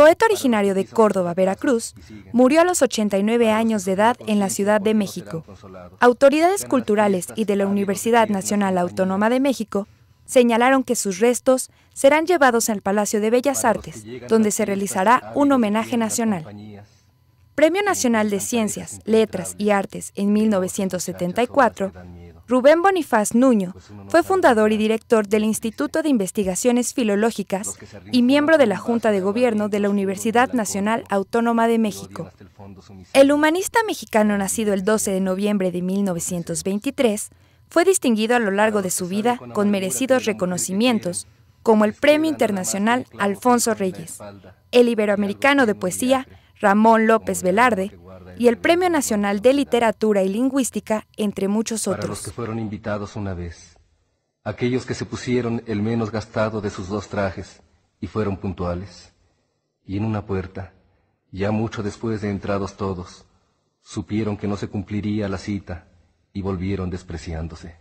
poeta originario de Córdoba, Veracruz, murió a los 89 años de edad en la Ciudad de México. Autoridades culturales y de la Universidad Nacional Autónoma de México señalaron que sus restos serán llevados al Palacio de Bellas Artes, donde se realizará un homenaje nacional. Premio Nacional de Ciencias, Letras y Artes en 1974, Rubén Bonifaz Nuño pues fue fundador y director del Instituto de Investigaciones Filológicas y miembro de la Junta de Gobierno de la Universidad Nacional Autónoma de México. El humanista mexicano nacido el 12 de noviembre de 1923 fue distinguido a lo largo de su vida con merecidos reconocimientos, como el Premio Internacional Alfonso Reyes, el Iberoamericano de Poesía Ramón López Velarde, y el Premio Nacional de Literatura y Lingüística, entre muchos otros. Para los que fueron invitados una vez, aquellos que se pusieron el menos gastado de sus dos trajes y fueron puntuales, y en una puerta, ya mucho después de entrados todos, supieron que no se cumpliría la cita y volvieron despreciándose.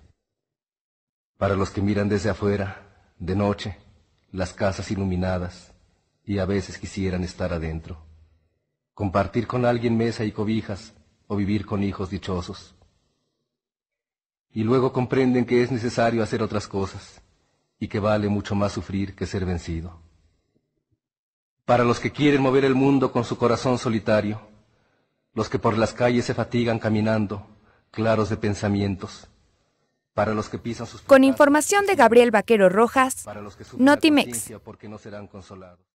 Para los que miran desde afuera, de noche, las casas iluminadas, y a veces quisieran estar adentro compartir con alguien mesa y cobijas o vivir con hijos dichosos. Y luego comprenden que es necesario hacer otras cosas y que vale mucho más sufrir que ser vencido. Para los que quieren mover el mundo con su corazón solitario, los que por las calles se fatigan caminando, claros de pensamientos, para los que pisan sus... Con información de Gabriel Vaquero Rojas, Notimex. No serán consolados.